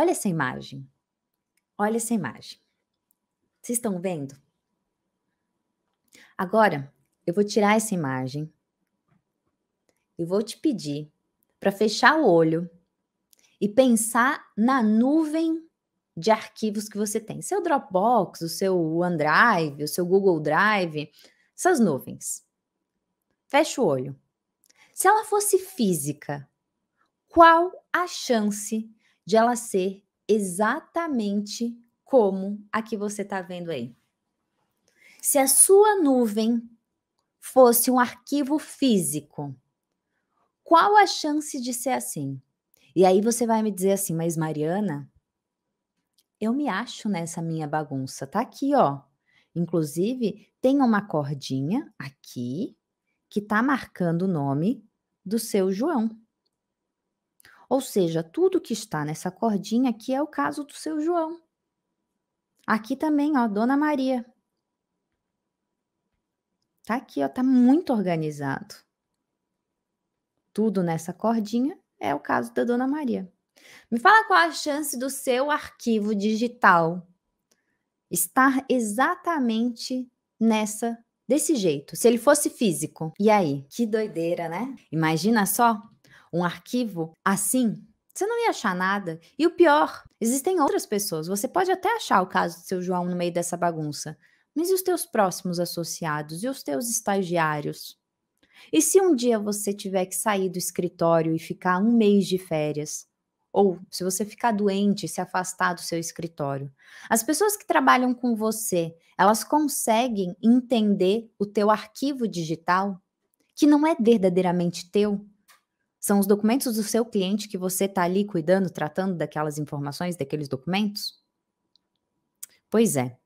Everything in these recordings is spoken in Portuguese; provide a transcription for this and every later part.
Olha essa imagem. Olha essa imagem. Vocês estão vendo? Agora, eu vou tirar essa imagem e vou te pedir para fechar o olho e pensar na nuvem de arquivos que você tem. Seu Dropbox, o seu OneDrive, o seu Google Drive, essas nuvens. Fecha o olho. Se ela fosse física, qual a chance de ela ser exatamente como a que você está vendo aí. Se a sua nuvem fosse um arquivo físico, qual a chance de ser assim? E aí você vai me dizer assim, mas Mariana, eu me acho nessa minha bagunça, tá aqui, ó. Inclusive, tem uma cordinha aqui que tá marcando o nome do seu João. Ou seja, tudo que está nessa cordinha aqui é o caso do seu João. Aqui também, ó, Dona Maria. Tá aqui, ó, tá muito organizado. Tudo nessa cordinha é o caso da Dona Maria. Me fala qual a chance do seu arquivo digital estar exatamente nessa desse jeito, se ele fosse físico. E aí, que doideira, né? Imagina só um arquivo assim, você não ia achar nada. E o pior, existem outras pessoas. Você pode até achar o caso do seu João no meio dessa bagunça. Mas e os teus próximos associados? E os teus estagiários? E se um dia você tiver que sair do escritório e ficar um mês de férias? Ou se você ficar doente, se afastar do seu escritório? As pessoas que trabalham com você, elas conseguem entender o teu arquivo digital, que não é verdadeiramente teu? São os documentos do seu cliente que você está ali cuidando, tratando daquelas informações, daqueles documentos? Pois é.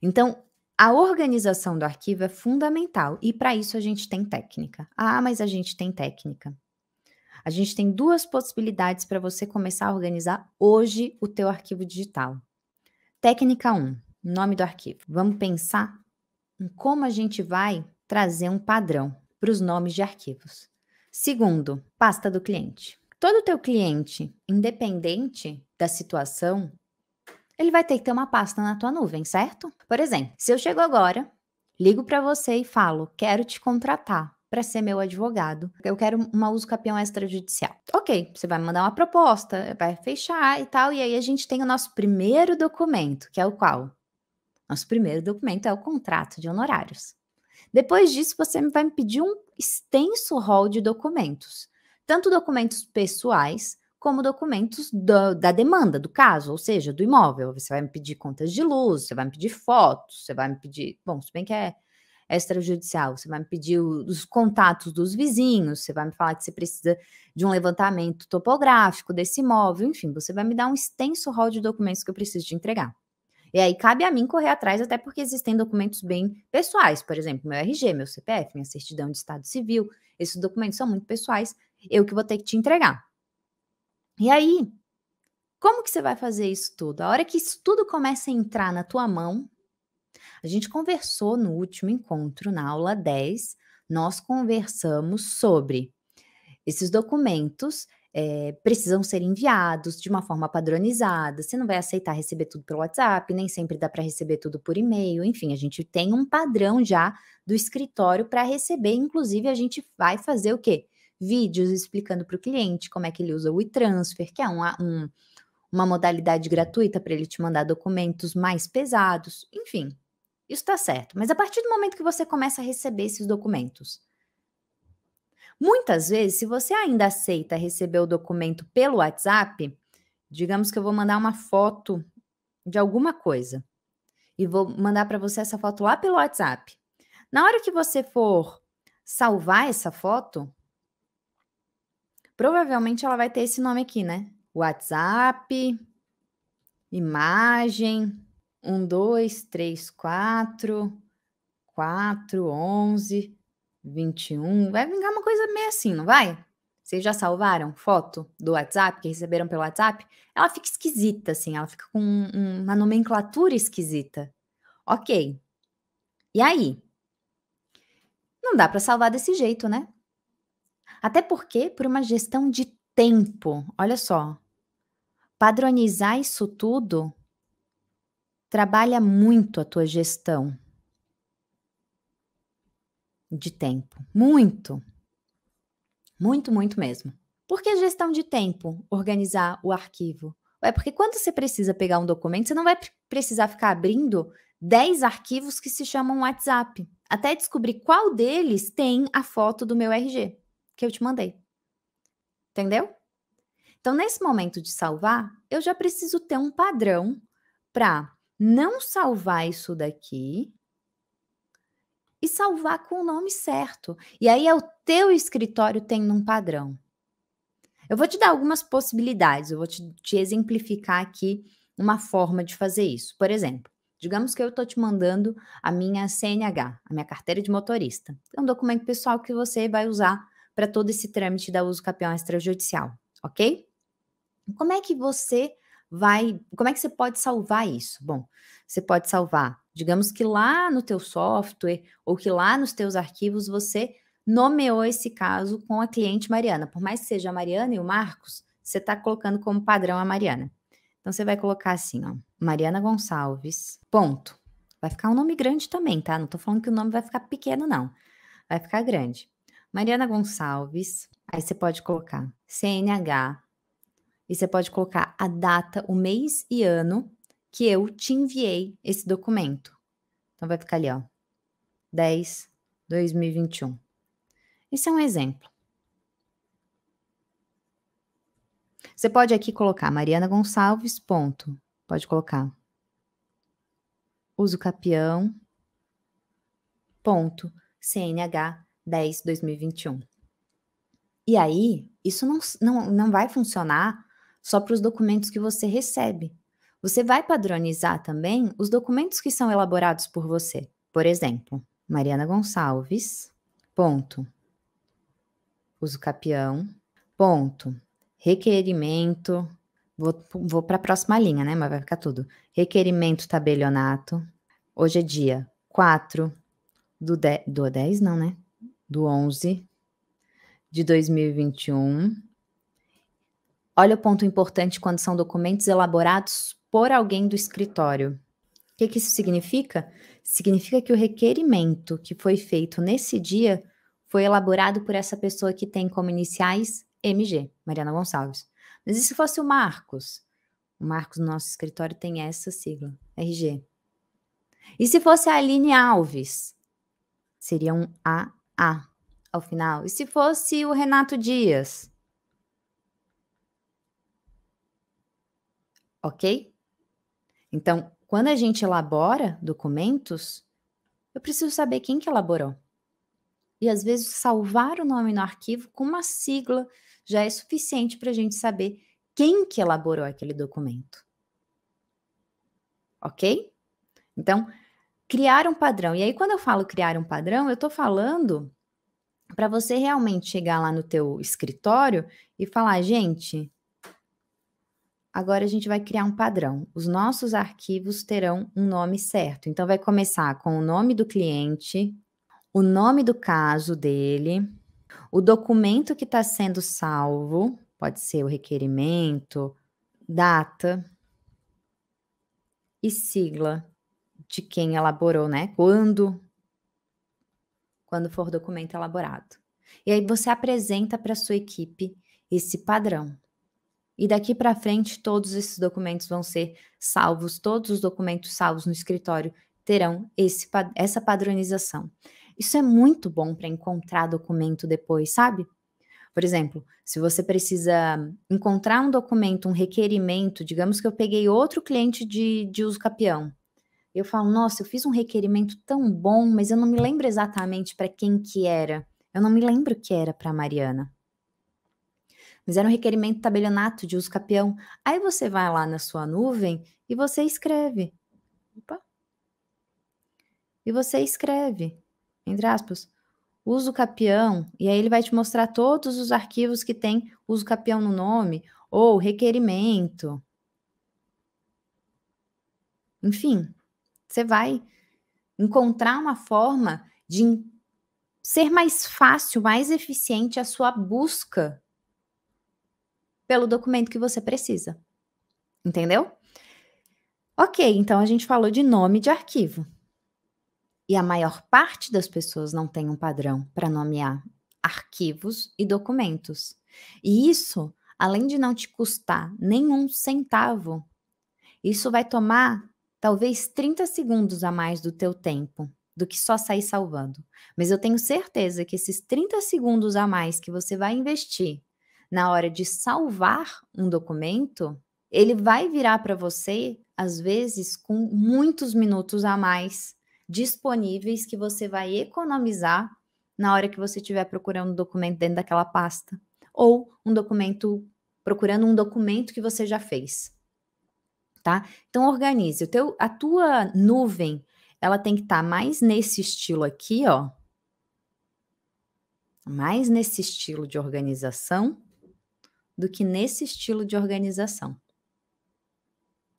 Então, a organização do arquivo é fundamental e para isso a gente tem técnica. Ah, mas a gente tem técnica. A gente tem duas possibilidades para você começar a organizar hoje o teu arquivo digital. Técnica 1, nome do arquivo. Vamos pensar em como a gente vai trazer um padrão para os nomes de arquivos. Segundo, pasta do cliente. Todo teu cliente, independente da situação, ele vai ter que ter uma pasta na tua nuvem, certo? Por exemplo, se eu chego agora, ligo para você e falo: "Quero te contratar para ser meu advogado. Eu quero uma uso capião extrajudicial". OK, você vai me mandar uma proposta, vai fechar e tal, e aí a gente tem o nosso primeiro documento, que é o qual? Nosso primeiro documento é o contrato de honorários. Depois disso, você vai me pedir um extenso rol de documentos, tanto documentos pessoais como documentos do, da demanda, do caso, ou seja, do imóvel. Você vai me pedir contas de luz, você vai me pedir fotos, você vai me pedir. Bom, se bem que é extrajudicial, você vai me pedir os contatos dos vizinhos, você vai me falar que você precisa de um levantamento topográfico desse imóvel, enfim, você vai me dar um extenso rol de documentos que eu preciso te entregar. E aí cabe a mim correr atrás, até porque existem documentos bem pessoais, por exemplo, meu RG, meu CPF, minha certidão de Estado Civil, esses documentos são muito pessoais, eu que vou ter que te entregar. E aí, como que você vai fazer isso tudo? A hora que isso tudo começa a entrar na tua mão, a gente conversou no último encontro, na aula 10, nós conversamos sobre esses documentos, é, precisam ser enviados de uma forma padronizada. Você não vai aceitar receber tudo pelo WhatsApp, nem sempre dá para receber tudo por e-mail. Enfim, a gente tem um padrão já do escritório para receber. Inclusive, a gente vai fazer o quê? Vídeos explicando para o cliente como é que ele usa o e-transfer, que é um, um, uma modalidade gratuita para ele te mandar documentos mais pesados. Enfim, isso está certo. Mas a partir do momento que você começa a receber esses documentos, Muitas vezes, se você ainda aceita receber o documento pelo WhatsApp, digamos que eu vou mandar uma foto de alguma coisa e vou mandar para você essa foto lá pelo WhatsApp. Na hora que você for salvar essa foto, provavelmente ela vai ter esse nome aqui, né? WhatsApp, imagem, 1, 2, 3, 4, 4, 11. 21. Vai vingar uma coisa meio assim, não vai? Vocês já salvaram foto do WhatsApp, que receberam pelo WhatsApp? Ela fica esquisita, assim, ela fica com uma nomenclatura esquisita. Ok. E aí? Não dá para salvar desse jeito, né? Até porque, por uma gestão de tempo, olha só, padronizar isso tudo trabalha muito a tua gestão de tempo. Muito. Muito, muito mesmo. Por que gestão de tempo organizar o arquivo? É porque quando você precisa pegar um documento, você não vai precisar ficar abrindo 10 arquivos que se chamam WhatsApp, até descobrir qual deles tem a foto do meu RG que eu te mandei. Entendeu? Então, nesse momento de salvar, eu já preciso ter um padrão para não salvar isso daqui e salvar com o nome certo. E aí é o teu escritório tem um padrão. Eu vou te dar algumas possibilidades, eu vou te, te exemplificar aqui uma forma de fazer isso. Por exemplo, digamos que eu estou te mandando a minha CNH, a minha carteira de motorista. É um documento pessoal que você vai usar para todo esse trâmite da uso campeão extrajudicial, ok? Como é que você vai. Como é que você pode salvar isso? Bom, você pode salvar Digamos que lá no teu software ou que lá nos teus arquivos você nomeou esse caso com a cliente Mariana. Por mais que seja a Mariana e o Marcos, você está colocando como padrão a Mariana. Então você vai colocar assim, ó, Mariana Gonçalves, ponto. Vai ficar um nome grande também, tá? Não tô falando que o nome vai ficar pequeno, não. Vai ficar grande. Mariana Gonçalves, aí você pode colocar CNH, e você pode colocar a data, o mês e ano que eu te enviei esse documento. Então vai ficar ali, ó. 10 2021. Esse é um exemplo. Você pode aqui colocar Mariana Gonçalves, ponto. Pode colocar. Uso capião, ponto. CNH 10 2021. E aí, isso não, não, não vai funcionar só para os documentos que você recebe. Você vai padronizar também os documentos que são elaborados por você. Por exemplo, Mariana Gonçalves, ponto, uso capião, ponto, requerimento, vou, vou para a próxima linha, né? Mas vai ficar tudo. Requerimento tabelionato, hoje é dia 4 do, de, do 10, não, né? Do 11 de 2021. Olha o ponto importante quando são documentos elaborados por alguém do escritório. O que, que isso significa? Significa que o requerimento que foi feito nesse dia foi elaborado por essa pessoa que tem como iniciais MG, Mariana Gonçalves. Mas e se fosse o Marcos? O Marcos no nosso escritório tem essa sigla, RG. E se fosse a Aline Alves? Seria um AA ao final. E se fosse o Renato Dias? Ok? Então, quando a gente elabora documentos, eu preciso saber quem que elaborou. E às vezes salvar o nome no arquivo com uma sigla já é suficiente para a gente saber quem que elaborou aquele documento. Ok? Então, criar um padrão. E aí, quando eu falo criar um padrão, eu estou falando para você realmente chegar lá no teu escritório e falar, gente, Agora a gente vai criar um padrão. Os nossos arquivos terão um nome certo. Então vai começar com o nome do cliente, o nome do caso dele, o documento que está sendo salvo, pode ser o requerimento, data e sigla de quem elaborou, né? Quando quando for documento elaborado. E aí você apresenta para sua equipe esse padrão. E daqui para frente, todos esses documentos vão ser salvos, todos os documentos salvos no escritório terão esse, essa padronização. Isso é muito bom para encontrar documento depois, sabe? Por exemplo, se você precisa encontrar um documento, um requerimento, digamos que eu peguei outro cliente de, de uso capião. Eu falo, nossa, eu fiz um requerimento tão bom, mas eu não me lembro exatamente para quem que era. Eu não me lembro que era para Mariana mas era um requerimento tabelionato de uso capião. Aí você vai lá na sua nuvem e você escreve. Opa. E você escreve, entre aspas, uso capião, e aí ele vai te mostrar todos os arquivos que tem uso capião no nome, ou requerimento. Enfim, você vai encontrar uma forma de ser mais fácil, mais eficiente a sua busca pelo documento que você precisa. Entendeu? Ok, então a gente falou de nome de arquivo. E a maior parte das pessoas não tem um padrão para nomear arquivos e documentos. E isso, além de não te custar nenhum centavo, isso vai tomar talvez 30 segundos a mais do teu tempo do que só sair salvando. Mas eu tenho certeza que esses 30 segundos a mais que você vai investir na hora de salvar um documento, ele vai virar para você, às vezes, com muitos minutos a mais disponíveis que você vai economizar na hora que você estiver procurando um documento dentro daquela pasta. Ou um documento, procurando um documento que você já fez. Tá? Então organize. O teu, a tua nuvem, ela tem que estar tá mais nesse estilo aqui, ó. Mais nesse estilo de organização do que nesse estilo de organização.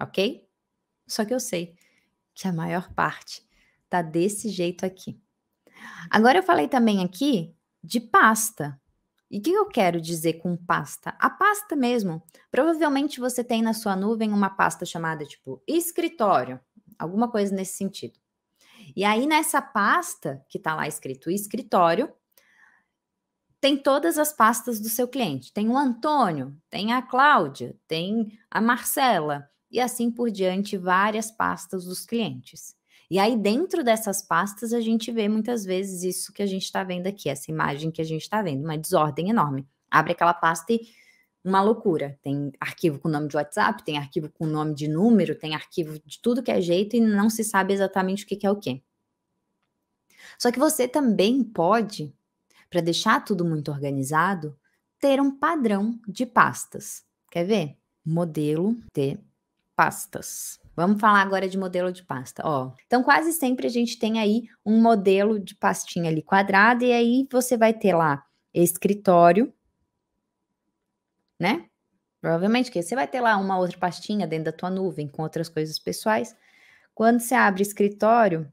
Ok? Só que eu sei que a maior parte tá desse jeito aqui. Agora eu falei também aqui de pasta. E o que eu quero dizer com pasta? A pasta mesmo. Provavelmente você tem na sua nuvem uma pasta chamada tipo escritório, alguma coisa nesse sentido. E aí nessa pasta que está lá escrito escritório, tem todas as pastas do seu cliente. Tem o Antônio, tem a Cláudia, tem a Marcela e assim por diante, várias pastas dos clientes. E aí, dentro dessas pastas, a gente vê muitas vezes isso que a gente está vendo aqui, essa imagem que a gente está vendo, uma desordem enorme. Abre aquela pasta e uma loucura. Tem arquivo com nome de WhatsApp, tem arquivo com nome de número, tem arquivo de tudo que é jeito e não se sabe exatamente o que é o quê. Só que você também pode para deixar tudo muito organizado, ter um padrão de pastas. Quer ver? Modelo de pastas. Vamos falar agora de modelo de pasta, ó. Então, quase sempre a gente tem aí um modelo de pastinha ali quadrada, e aí você vai ter lá escritório, né? Provavelmente que você vai ter lá uma outra pastinha dentro da tua nuvem com outras coisas pessoais. Quando você abre escritório,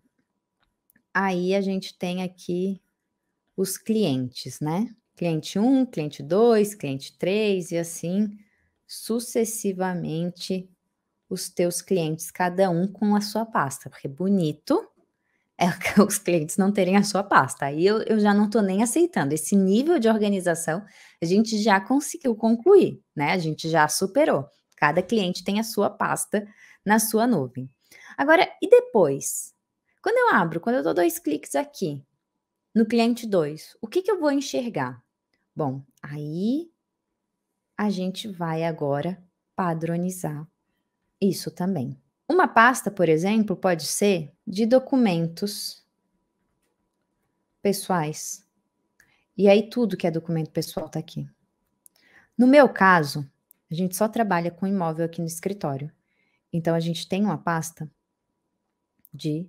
aí a gente tem aqui os clientes, né? Cliente 1, cliente 2, cliente 3 e assim sucessivamente os teus clientes, cada um com a sua pasta, porque bonito é que os clientes não terem a sua pasta. Aí eu, eu já não estou nem aceitando. Esse nível de organização a gente já conseguiu concluir, né? A gente já superou. Cada cliente tem a sua pasta na sua nuvem. Agora, e depois? Quando eu abro, quando eu dou dois cliques aqui, no cliente 2, o que, que eu vou enxergar? Bom, aí a gente vai agora padronizar isso também. Uma pasta, por exemplo, pode ser de documentos pessoais. E aí tudo que é documento pessoal está aqui. No meu caso, a gente só trabalha com imóvel aqui no escritório. Então a gente tem uma pasta de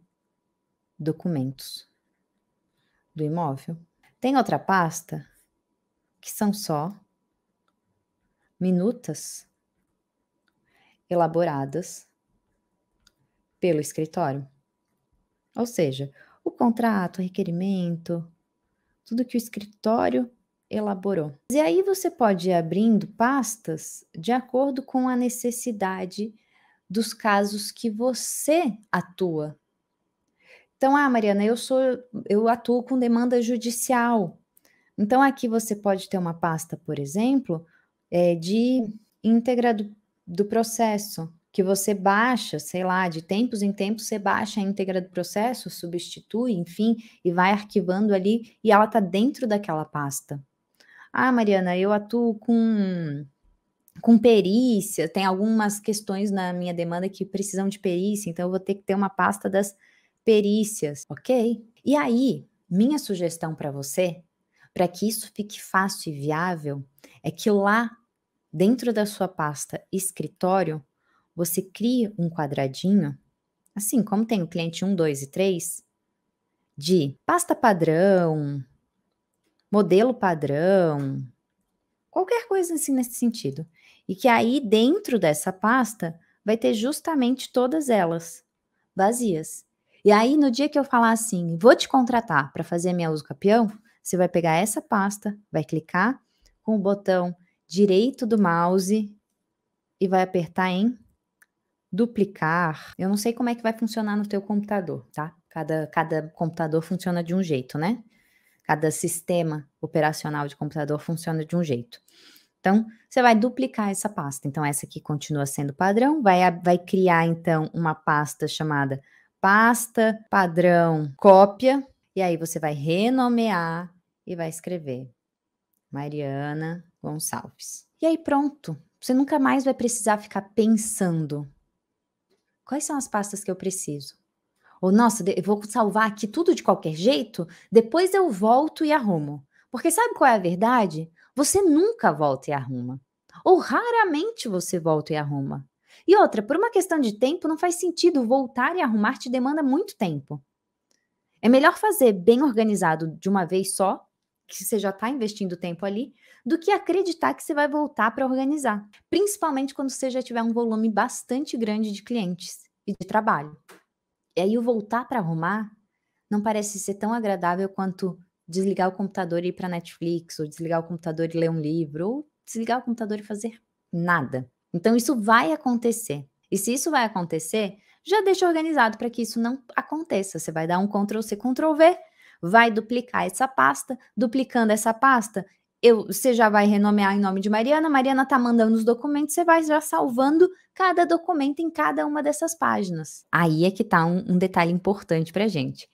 documentos do imóvel. Tem outra pasta que são só minutas elaboradas pelo escritório. Ou seja, o contrato, o requerimento, tudo que o escritório elaborou. E aí você pode ir abrindo pastas de acordo com a necessidade dos casos que você atua então, ah, Mariana, eu sou, eu atuo com demanda judicial. Então, aqui você pode ter uma pasta, por exemplo, é, de íntegra do, do processo, que você baixa, sei lá, de tempos em tempos você baixa a íntegra do processo, substitui, enfim, e vai arquivando ali, e ela está dentro daquela pasta. Ah, Mariana, eu atuo com com perícia, tem algumas questões na minha demanda que precisam de perícia, então eu vou ter que ter uma pasta das perícias, ok? E aí, minha sugestão para você, para que isso fique fácil e viável, é que lá dentro da sua pasta escritório, você crie um quadradinho, assim como tem o cliente 1, 2 e 3, de pasta padrão, modelo padrão, qualquer coisa assim nesse sentido. E que aí dentro dessa pasta vai ter justamente todas elas vazias. E aí, no dia que eu falar assim, vou te contratar para fazer minha uso campeão você vai pegar essa pasta, vai clicar com o botão direito do mouse e vai apertar em duplicar. Eu não sei como é que vai funcionar no teu computador, tá? Cada, cada computador funciona de um jeito, né? Cada sistema operacional de computador funciona de um jeito. Então, você vai duplicar essa pasta. Então, essa aqui continua sendo padrão, vai, vai criar, então, uma pasta chamada pasta padrão cópia, e aí você vai renomear e vai escrever Mariana Gonçalves. E aí pronto, você nunca mais vai precisar ficar pensando quais são as pastas que eu preciso. Ou nossa, eu vou salvar aqui tudo de qualquer jeito, depois eu volto e arrumo. Porque sabe qual é a verdade? Você nunca volta e arruma. Ou raramente você volta e arruma. E outra, por uma questão de tempo, não faz sentido voltar e arrumar te demanda muito tempo. É melhor fazer bem organizado de uma vez só, que você já está investindo tempo ali, do que acreditar que você vai voltar para organizar, principalmente quando você já tiver um volume bastante grande de clientes e de trabalho. E aí o voltar para arrumar não parece ser tão agradável quanto desligar o computador e ir para Netflix, ou desligar o computador e ler um livro, ou desligar o computador e fazer nada. Então, isso vai acontecer. E se isso vai acontecer, já deixa organizado para que isso não aconteça. Você vai dar um Ctrl-C, Ctrl-V, vai duplicar essa pasta. Duplicando essa pasta, eu, você já vai renomear em nome de Mariana, Mariana está mandando os documentos, você vai já salvando cada documento em cada uma dessas páginas. Aí é que está um, um, detalhe importante para gente.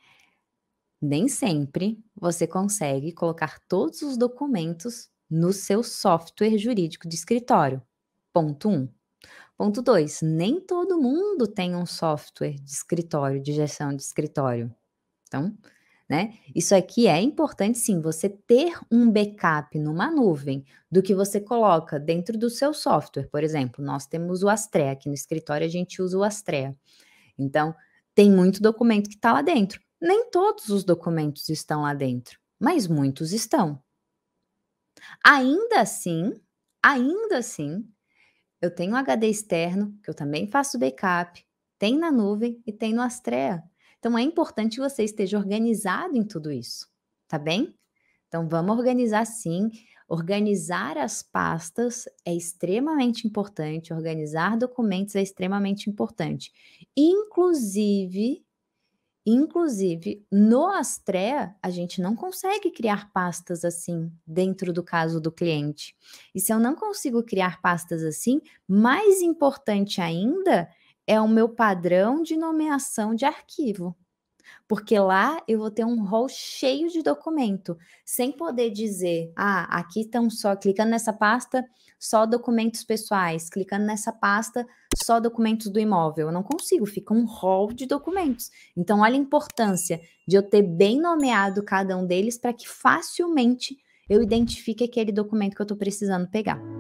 Nem sempre você consegue colocar todos os documentos no seu software jurídico de escritório. Ponto 1. Um. Ponto 2. Nem todo mundo tem um software de escritório, de gestão de escritório. Então, né? Isso aqui é importante sim, você ter um backup numa nuvem do que você coloca dentro do seu software. Por exemplo, nós temos o Astrea, aqui no escritório a gente usa o Astrea. Então, tem muito documento que está lá dentro. Nem todos os documentos estão lá dentro, mas muitos estão. Ainda assim, ainda assim, eu tenho HD externo, que eu também faço backup, tem na nuvem e tem no Astrea. Então é importante que você esteja organizado em tudo isso, tá bem? Então vamos organizar sim. Organizar as pastas é extremamente importante, organizar documentos é extremamente importante. Inclusive, Inclusive, no Astrea, a gente não consegue criar pastas assim dentro do caso do cliente. E se eu não consigo criar pastas assim, mais importante ainda é o meu padrão de nomeação de arquivo porque lá eu vou ter um rol cheio de documento, sem poder dizer, ah, aqui estão só clicando nessa pasta só documentos pessoais, clicando nessa pasta só documentos do imóvel. Eu não consigo, fica um rol de documentos. Então, olha a importância de eu ter bem nomeado cada um deles para que facilmente eu identifique aquele documento que eu estou precisando pegar.